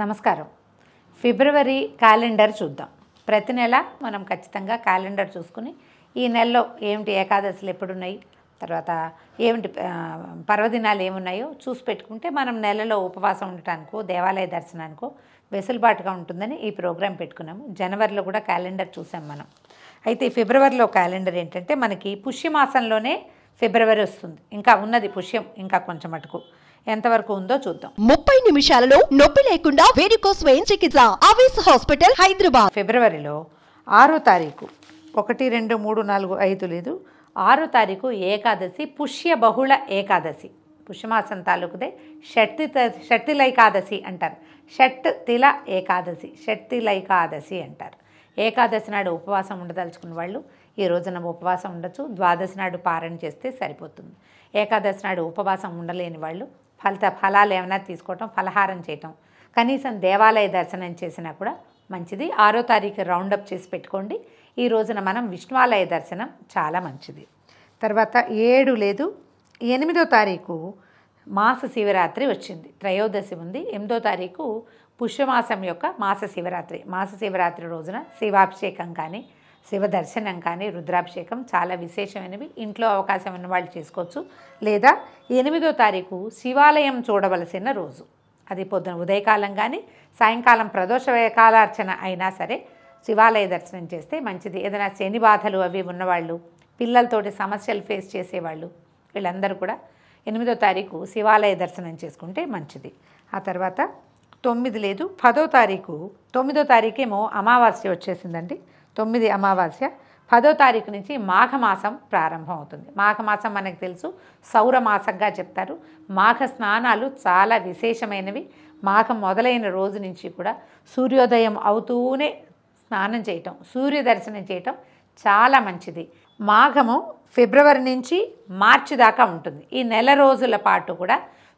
నమస్కారం ఫిబ్రవరి క్యాలెండర్ చూద్దాం ప్రతి నెల మనం ఖచ్చితంగా క్యాలెండర్ చూసుకుని ఈ నెలలో ఏమిటి ఏకాదశులు ఎప్పుడున్నాయి తర్వాత ఏమిటి పర్వదినాలు ఏమున్నాయో చూసి పెట్టుకుంటే మనం నెలలో ఉపవాసం ఉండటానికో దేవాలయ దర్శనానికో వెసులుబాటుగా ఉంటుందని ఈ ప్రోగ్రాం పెట్టుకున్నాము జనవరిలో కూడా క్యాలెండర్ చూసాం మనం అయితే ఫిబ్రవరిలో క్యాలెండర్ ఏంటంటే మనకి పుష్యమాసంలోనే ఫిబ్రవరి వస్తుంది ఇంకా ఉన్నది పుష్యం ఇంకా కొంచెం మటుకు ఎంతవరకు ఉందో చూద్దాం ముప్పై నిమిషాలలో నొప్పి లేకుండా వేరికోస్ స్వయం చికిత్స అవేస్ హాస్పిటల్ హైదరాబాద్ ఫిబ్రవరిలో ఆరో తారీఖు ఒకటి రెండు మూడు నాలుగు ఐదు లేదు ఆరో తారీఖు ఏకాదశి పుష్య బహుళ ఏకాదశి పుష్యమాసం తాలూకుదే షట్టి షట్టిలైకాదశి అంటారు షట్ తిల ఏకాదశి షట్టిలైకాదశి అంటారు ఏకాదశి నాడు ఉపవాసం ఉండదలుచుకున్న వాళ్ళు ఈ రోజున ఉపవాసం ఉండొచ్చు ద్వాదశి నాడు పారణ చేస్తే సరిపోతుంది ఏకాదశి నాడు ఉపవాసం ఉండలేని వాళ్ళు ఫలిత ఫలాలు ఏమైనా తీసుకోవటం ఫలహారం చేయటం కనీసం దేవాలయ దర్శనం చేసినా కూడా మంచిది ఆరో తారీఖు రౌండప్ చేసి పెట్టుకోండి ఈ రోజున మనం విష్ణువాలయ దర్శనం చాలా మంచిది తర్వాత ఏడు లేదు ఎనిమిదో తారీఖు మాస శివరాత్రి వచ్చింది త్రయోదశి ఉంది ఎనిమిదో తారీఖు పుష్యమాసం యొక్క మాస శివరాత్రి మాస శివరాత్రి రోజున శివాభిషేకం కానీ శివ దర్శనం కానీ రుద్రాభిషేకం చాలా విశేషమైనవి ఇంట్లో అవకాశం ఉన్న వాళ్ళు చేసుకోవచ్చు లేదా ఎనిమిదో తారీఖు శివాలయం చూడవలసిన రోజు అది పొద్దున ఉదయకాలం కానీ సాయంకాలం ప్రదోష కాలార్చన అయినా సరే శివాలయ దర్శనం చేస్తే మంచిది ఏదైనా శని బాధలు అవి ఉన్నవాళ్ళు పిల్లలతోటి సమస్యలు ఫేస్ చేసేవాళ్ళు వీళ్ళందరూ కూడా ఎనిమిదో తారీఖు శివాలయ దర్శనం చేసుకుంటే మంచిది ఆ తర్వాత తొమ్మిది లేదు పదో తారీఖు తొమ్మిదో తారీఖేమో అమావాస్య వచ్చేసిందండి తొమ్మిది అమావాస్య పదో తారీఖు నుంచి మాఘమాసం ప్రారంభం అవుతుంది మాఘమాసం మనకు తెలుసు సౌరమాసంగా చెప్తారు మాఘ స్నానాలు చాలా విశేషమైనవి మాఘం మొదలైన రోజు నుంచి కూడా సూర్యోదయం అవుతూనే స్నానం చేయటం సూర్య దర్శనం చేయటం చాలా మంచిది మాఘము ఫిబ్రవరి నుంచి మార్చి దాకా ఉంటుంది ఈ నెల రోజుల పాటు కూడా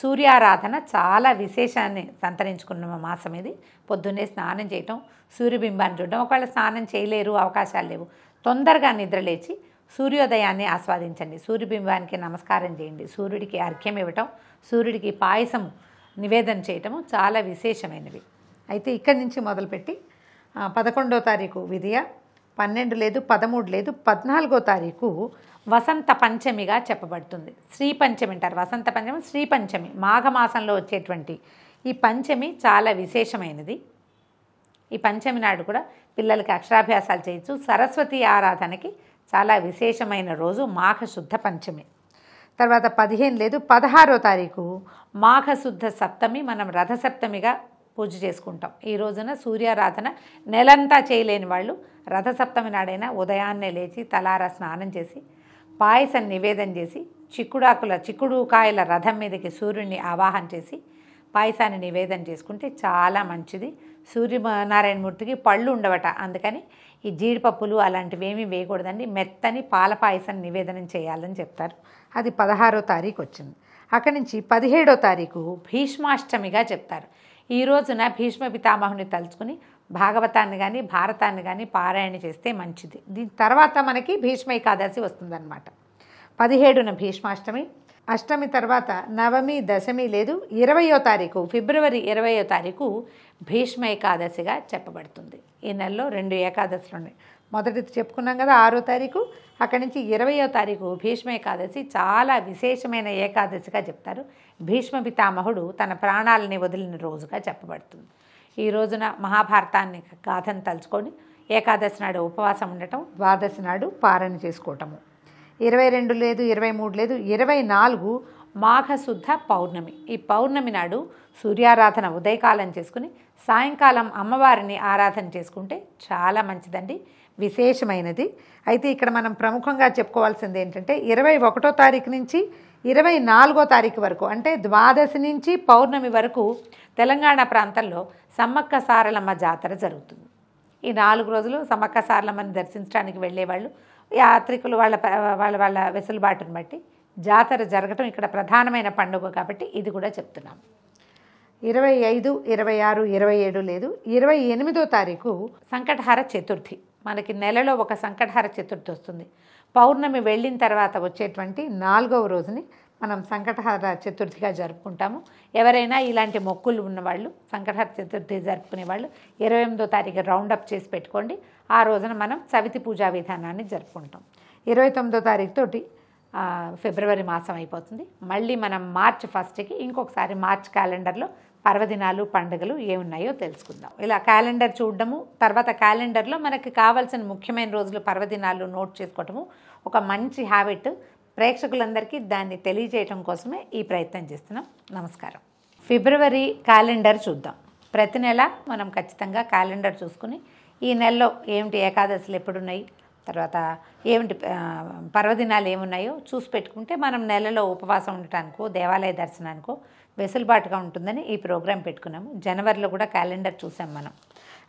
సూర్యారాధన చాలా విశేషాన్ని సంతరించుకున్న మాసం ఇది పొద్దున్నే స్నానం చేయటం సూర్యబింబాన్ని చూడటం ఒకవేళ స్నానం చేయలేరు అవకాశాలు లేవు తొందరగా నిద్రలేచి సూర్యోదయాన్ని ఆస్వాదించండి సూర్యబింబానికి నమస్కారం చేయండి సూర్యుడికి అర్ఘ్యం ఇవ్వటం సూర్యుడికి పాయసం నివేదన చేయటము చాలా విశేషమైనవి అయితే ఇక్కడి నుంచి మొదలుపెట్టి పదకొండో తారీఖు విధియా పన్నెండు లేదు పదమూడు లేదు పద్నాలుగో తారీఖు వసంత పంచమిగా చెప్పబడుతుంది శ్రీ పంచమి అంటారు వసంత పంచమి శ్రీ పంచమి మాఘమాసంలో వచ్చేటువంటి ఈ పంచమి చాలా విశేషమైనది ఈ పంచమి నాడు కూడా పిల్లలకి అక్షరాభ్యాసాలు చేయొచ్చు సరస్వతి ఆరాధనకి చాలా విశేషమైన రోజు మాఘశుద్ధ పంచమి తర్వాత పదిహేను లేదు పదహారో తారీఖు మాఘశుద్ధ సప్తమి మనం రథసప్తమిగా పూజ చేసుకుంటాం ఈ రోజున సూర్యారాధన నెలంతా చేయలేని వాళ్ళు రథసప్తమి నాడైనా ఉదయాన్నే లేచి తలారా స్నానం చేసి పాయసం నివేదం చేసి చిక్కుడాకుల చిక్కుడు కాయల రథం మీదకి సూర్యుడిని ఆవాహన చేసి పాయసాన్ని నివేదన చేసుకుంటే చాలా మంచిది సూర్యనారాయణమూర్తికి పళ్ళు ఉండవట అందుకని ఈ జీడిపప్పులు అలాంటివి ఏమీ వేయకూడదండి మెత్తని పాల పాయసం నివేదనం చేయాలని చెప్తారు అది పదహారో తారీఖు వచ్చింది అక్కడి నుంచి పదిహేడో తారీఖు భీష్మాష్టమిగా చెప్తారు ఈ రోజున భీష్మ పితామహుని తలుచుకుని భాగవతాన్ని కానీ భారతాన్ని కానీ పారాయణ చేస్తే మంచిది దీని తర్వాత మనకి భీష్మ ఏకాదశి వస్తుందన్నమాట పదిహేడున భీష్మాష్టమి అష్టమి తర్వాత నవమి దశమి లేదు ఇరవయో తారీఖు ఫిబ్రవరి ఇరవయో తారీఖు భీష్మ ఏకాదశిగా చెప్పబడుతుంది ఈ నెలలో రెండు ఏకాదశులు ఉన్నాయి మొదటి చెప్పుకున్నాం కదా ఆరో తారీఖు అక్కడి నుంచి ఇరవయో తారీఖు భీష్మ ఏకాదశి చాలా విశేషమైన ఏకాదశిగా చెప్తారు భీష్మ పితామహుడు తన ప్రాణాలని వదిలిన రోజుగా చెప్పబడుతుంది ఈ రోజున మహాభారతాన్ని గాథను తలుచుకొని ఏకాదశి నాడు ఉపవాసం ఉండటం ద్వాదశి నాడు పారణ చేసుకోవటము ఇరవై రెండు లేదు ఇరవై మూడు లేదు ఇరవై నాలుగు మాఘశుద్ధ పౌర్ణమి ఈ పౌర్ణమి నాడు సూర్యారాధన ఉదయకాలం చేసుకుని సాయంకాలం అమ్మవారిని ఆరాధన చేసుకుంటే చాలా మంచిదండి విశేషమైనది అయితే ఇక్కడ మనం ప్రముఖంగా చెప్పుకోవాల్సింది ఏంటంటే ఇరవై ఒకటో తారీఖు నుంచి ఇరవై నాలుగో తారీఖు వరకు అంటే ద్వాదశి నుంచి పౌర్ణమి వరకు తెలంగాణ ప్రాంతంలో సమ్మక్క సారలమ్మ జాతర జరుగుతుంది ఈ నాలుగు రోజులు సమ్మక్క సారలమ్మని దర్శించడానికి వెళ్ళే వాళ్ళు యాత్రికులు వాళ్ళ వాళ్ళ వాళ్ళ వెసులుబాటును బట్టి జాతర జరగటం ఇక్కడ ప్రధానమైన పండుగ కాబట్టి ఇది కూడా చెప్తున్నాం ఇరవై ఐదు ఇరవై ఆరు ఇరవై ఏడు లేదు ఇరవై ఎనిమిదో తారీఖు సంకటహార చతుర్థి మనకి నెలలో ఒక సంకటహార చతుర్థి వస్తుంది పౌర్ణమి వెళ్ళిన తర్వాత వచ్చేటువంటి నాలుగవ రోజుని మనం సంకటహర చతుర్థిగా జరుపుకుంటాము ఎవరైనా ఇలాంటి మొక్కులు ఉన్నవాళ్ళు సంకటహర చతుర్థి జరుపుకునే వాళ్ళు ఇరవై ఎనిమిదో తారీఖు రౌండప్ చేసి పెట్టుకోండి ఆ రోజున మనం సవితి పూజా విధానాన్ని జరుపుకుంటాం ఇరవై తొమ్మిదో తారీఖుతోటి ఫిబ్రవరి మాసం అయిపోతుంది మళ్ళీ మనం మార్చ్ ఫస్ట్కి ఇంకొకసారి మార్చ్ క్యాలెండర్లో పర్వదినాలు పండుగలు ఏమున్నాయో తెలుసుకుందాం ఇలా క్యాలెండర్ చూడడము తర్వాత క్యాలెండర్లో మనకి కావాల్సిన ముఖ్యమైన రోజులు పర్వదినాలు నోట్ చేసుకోవటము ఒక మంచి హ్యాబిట్ ప్రేక్షకులందరికీ దాన్ని తెలియజేయటం కోసమే ఈ ప్రయత్నం చేస్తున్నాం నమస్కారం ఫిబ్రవరి క్యాలెండర్ చూద్దాం ప్రతి నెల మనం ఖచ్చితంగా క్యాలెండర్ చూసుకుని ఈ నెలలో ఏమిటి ఏకాదశులు ఎప్పుడున్నాయి తర్వాత ఏమిటి పర్వదినాలు ఏమున్నాయో చూసి పెట్టుకుంటే మనం నెలలో ఉపవాసం ఉండటానికో దేవాలయ దర్శనానికో వెసులుబాటుగా ఉంటుందని ఈ ప్రోగ్రాం పెట్టుకున్నాము జనవరిలో కూడా క్యాలెండర్ చూసాం మనం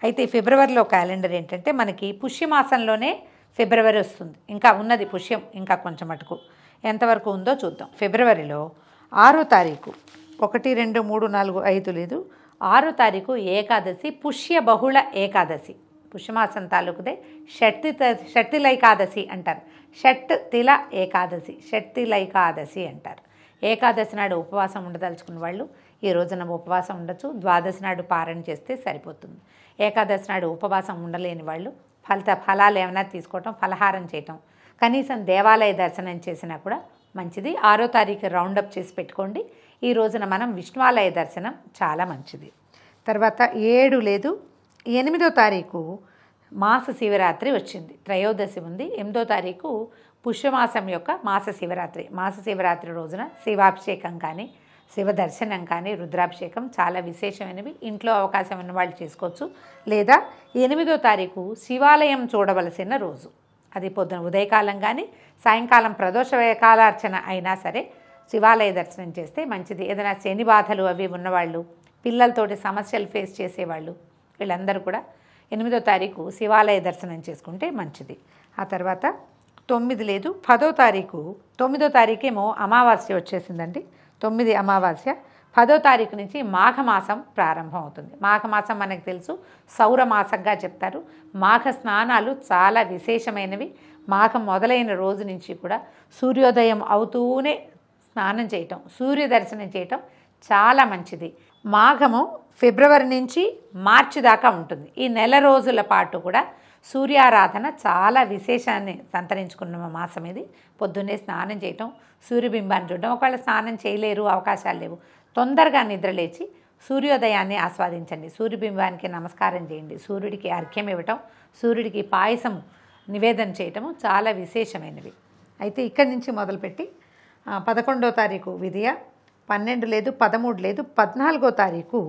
అయితే ఫిబ్రవరిలో క్యాలెండర్ ఏంటంటే మనకి పుష్యమాసంలోనే ఫిబ్రవరి వస్తుంది ఇంకా ఉన్నది పుష్యం ఇంకా కొంచెం మటుకు ఎంతవరకు ఉందో చూద్దాం ఫిబ్రవరిలో ఆరో తారీఖు ఒకటి రెండు మూడు నాలుగు ఐదు లేదు ఆరో తారీఖు ఏకాదశి పుష్య బహుళ ఏకాదశి పుష్యమాసం తాలూకుదే షట్తి షట్టిలైకాదశి అంటారు షట్ తిల ఏకాదశి షట్టిలైకాదశి అంటారు ఏకాదశి నాడు ఉపవాసం ఉండదలుచుకున్న వాళ్ళు ఈ రోజున ఉపవాసం ఉండొచ్చు ద్వాదశి నాడు పారణ చేస్తే సరిపోతుంది ఏకాదశి నాడు ఉపవాసం ఉండలేని వాళ్ళు ఫలిత ఫలాలు ఏమైనా తీసుకోవటం ఫలహారం చేయటం కనీసం దేవాలయ దర్శనం చేసినా కూడా మంచిది ఆరో తారీఖు రౌండప్ చేసి పెట్టుకోండి ఈ రోజున మనం విష్ణువాలయ దర్శనం చాలా మంచిది తర్వాత ఏడు లేదు ఎనిమిదో తారీఖు మాస శివరాత్రి వచ్చింది త్రయోదశి ఉంది ఎనిమిదో తారీఖు పుష్యమాసం యొక్క మాస శివరాత్రి మాస శివరాత్రి రోజున శివాభిషేకం కానీ శివ దర్శనం కానీ రుద్రాభిషేకం చాలా విశేషమైనవి ఇంట్లో అవకాశం ఉన్న వాళ్ళు చేసుకోవచ్చు లేదా ఎనిమిదో తారీఖు శివాలయం చూడవలసిన రోజు అది పొద్దున ఉదయకాలం కానీ సాయంకాలం ప్రదోష కాలార్చన అయినా సరే శివాలయ దర్శనం చేస్తే మంచిది ఏదైనా శని బాధలు అవి ఉన్నవాళ్ళు పిల్లలతోటి సమస్యలు ఫేస్ చేసేవాళ్ళు వీళ్ళందరూ కూడా ఎనిమిదో తారీఖు శివాలయ దర్శనం చేసుకుంటే మంచిది ఆ తర్వాత తొమ్మిది లేదు పదో తారీఖు తొమ్మిదో తారీఖేమో అమావాస్య వచ్చేసిందండి తొమ్మిది అమావాస్య పదో తారీఖు నుంచి మాఘమాసం ప్రారంభం అవుతుంది మాఘమాసం మనకు తెలుసు సౌరమాసంగా చెప్తారు మాఘ స్నానాలు చాలా విశేషమైనవి మాఘం మొదలైన రోజు నుంచి కూడా సూర్యోదయం అవుతూనే స్నానం చేయటం సూర్య దర్శనం చేయటం చాలా మంచిది మాఘము ఫిబ్రవరి నుంచి మార్చి దాకా ఉంటుంది ఈ నెల రోజుల పాటు కూడా సూర్యారాధన చాలా విశేషాన్ని సంతరించుకున్న మాసం ఇది పొద్దున్నే స్నానం చేయటం సూర్యబింబాన్ని చూడటం ఒకవేళ స్నానం చేయలేరు అవకాశాలు లేవు తొందరగా నిద్రలేచి సూర్యోదయాన్ని ఆస్వాదించండి సూర్యబింబానికి నమస్కారం చేయండి సూర్యుడికి అర్ఘ్యం ఇవ్వటం సూర్యుడికి పాయసం నివేదన చేయటము చాలా విశేషమైనవి అయితే ఇక్కడి నుంచి మొదలుపెట్టి పదకొండో తారీఖు విధియా పన్నెండు లేదు పదమూడు లేదు పద్నాలుగో తారీఖు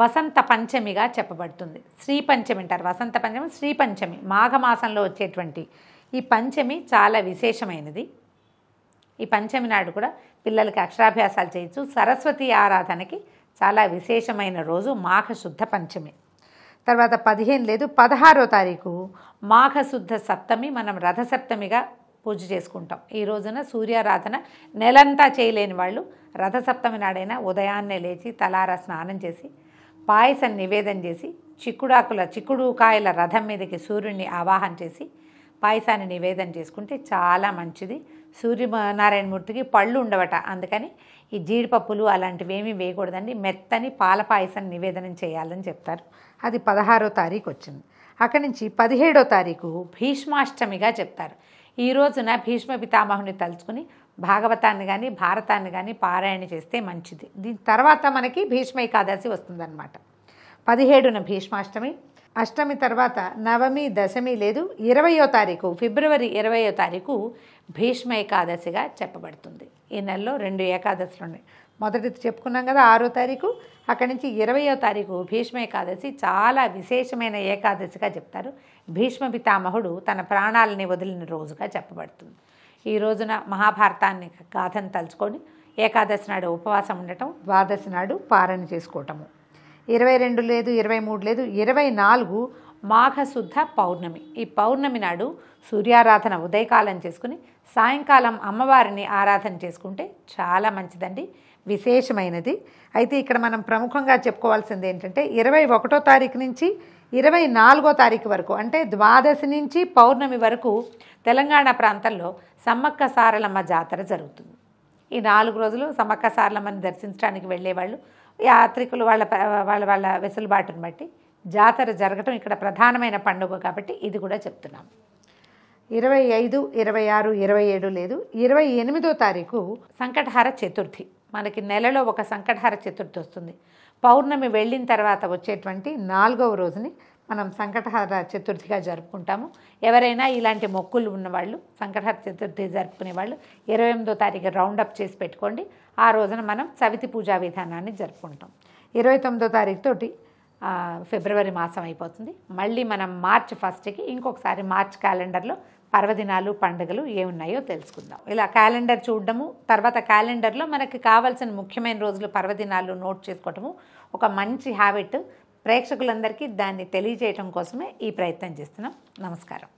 వసంత పంచమిగా చెప్పబడుతుంది శ్రీ పంచమి అంటారు వసంత పంచమి శ్రీ పంచమి మాఘమాసంలో వచ్చేటువంటి ఈ పంచమి చాలా విశేషమైనది ఈ పంచమి నాడు కూడా పిల్లలకి అక్షరాభ్యాసాలు చేయొచ్చు సరస్వతి ఆరాధనకి చాలా విశేషమైన రోజు మాఘశుద్ధ పంచమి తర్వాత పదిహేను లేదు పదహారో తారీఖు మాఘశుద్ధ సప్తమి మనం రథసప్తమిగా పూజ చేసుకుంటాం ఈ రోజున సూర్యారాధన నెలంతా చేయలేని వాళ్ళు రథసప్తమి నాడైనా ఉదయాన్నే లేచి తలారా స్నానం చేసి పాయసం నివేదం చేసి చిక్కుడాకుల చిక్కుడు కాయల రథం మీదకి సూర్యుడిని ఆవాహన చేసి పాయసాన్ని నివేదన చేసుకుంటే చాలా మంచిది సూర్యనారాయణమూర్తికి పళ్ళు ఉండవట అందుకని ఈ జీడిపప్పులు అలాంటివి ఏమీ వేయకూడదండి మెత్తని పాల పాయసం నివేదనం చేయాలని చెప్తారు అది పదహారో తారీఖు వచ్చింది అక్కడి నుంచి పదిహేడో తారీఖు భీష్మాష్టమిగా చెప్తారు ఈ రోజున భీష్మ పితామహుని తలుచుకుని భాగవతాన్ని కానీ భారతాన్ని కానీ పారాయణ చేస్తే మంచిది దీని తర్వాత మనకి భీష్మ ఏకాదశి వస్తుందన్నమాట పదిహేడున భీష్మాష్టమి అష్టమి తర్వాత నవమి దశమి లేదు ఇరవయో తారీఖు ఫిబ్రవరి ఇరవయో తారీఖు భీష్మ ఏకాదశిగా చెప్పబడుతుంది ఈ నెలలో రెండు ఏకాదశులు ఉన్నాయి మొదటిది చెప్పుకున్నాం కదా ఆరో తారీఖు అక్కడి నుంచి ఇరవయో తారీఖు భీష్మ ఏకాదశి చాలా విశేషమైన ఏకాదశిగా చెప్తారు భీష్మ పితామహుడు తన ప్రాణాలని వదిలిన రోజుగా చెప్పబడుతుంది ఈ రోజున మహాభారతాన్ని గాథను తలుచుకొని ఏకాదశి నాడు ఉపవాసం ఉండటం ద్వాదశి నాడు పారణ చేసుకోవటము ఇరవై రెండు లేదు ఇరవై మూడు లేదు ఇరవై నాలుగు మాఘశుద్ధ పౌర్ణమి ఈ పౌర్ణమి నాడు సూర్యారాధన ఉదయకాలం చేసుకుని సాయంకాలం అమ్మవారిని ఆరాధన చేసుకుంటే చాలా మంచిదండి విశేషమైనది అయితే ఇక్కడ మనం ప్రముఖంగా చెప్పుకోవాల్సింది ఏంటంటే ఇరవై ఒకటో తారీఖు నుంచి ఇరవై నాలుగో తారీఖు వరకు అంటే ద్వాదశి నుంచి పౌర్ణమి వరకు తెలంగాణ ప్రాంతంలో సమ్మక్క సారలమ్మ జాతర జరుగుతుంది ఈ నాలుగు రోజులు సమ్మక్క సారలమ్మని దర్శించడానికి వెళ్ళేవాళ్ళు యాత్రికులు వాళ్ళ వాళ్ళ వాళ్ళ వెసులుబాటును బట్టి జాతర జరగటం ఇక్కడ ప్రధానమైన పండుగ కాబట్టి ఇది కూడా చెప్తున్నాం ఇరవై ఐదు ఇరవై ఆరు ఇరవై ఏడు లేదు ఇరవై ఎనిమిదో తారీఖు సంకటహార చతుర్థి మనకి నెలలో ఒక సంకటహార చతుర్థి వస్తుంది పౌర్ణమి వెళ్ళిన తర్వాత వచ్చేటువంటి నాలుగవ రోజుని మనం సంకటహార చతుర్థిగా జరుపుకుంటాము ఎవరైనా ఇలాంటి మొక్కులు ఉన్నవాళ్ళు సంకటహార చతుర్థి జరుపుకునేవాళ్ళు ఇరవై ఎనిమిదో తారీఖు రౌండప్ చేసి పెట్టుకోండి ఆ రోజున మనం సవితి పూజా విధానాన్ని జరుపుకుంటాం ఇరవై తొమ్మిదో తారీఖుతోటి ఫిబ్రవరి మాసం అయిపోతుంది మళ్ళీ మనం మార్చ్ ఫస్ట్కి ఇంకొకసారి మార్చ్ క్యాలెండర్లో పర్వదినాలు పండుగలు ఏమున్నాయో తెలుసుకుందాం ఇలా క్యాలెండర్ చూడడము తర్వాత క్యాలెండర్లో మనకి కావాల్సిన ముఖ్యమైన రోజులు పర్వదినాలు నోట్ చేసుకోవటము ఒక మంచి హ్యాబిట్ ప్రేక్షకులందరికీ దాన్ని తెలియజేయటం కోసమే ఈ ప్రయత్నం చేస్తున్నాం నమస్కారం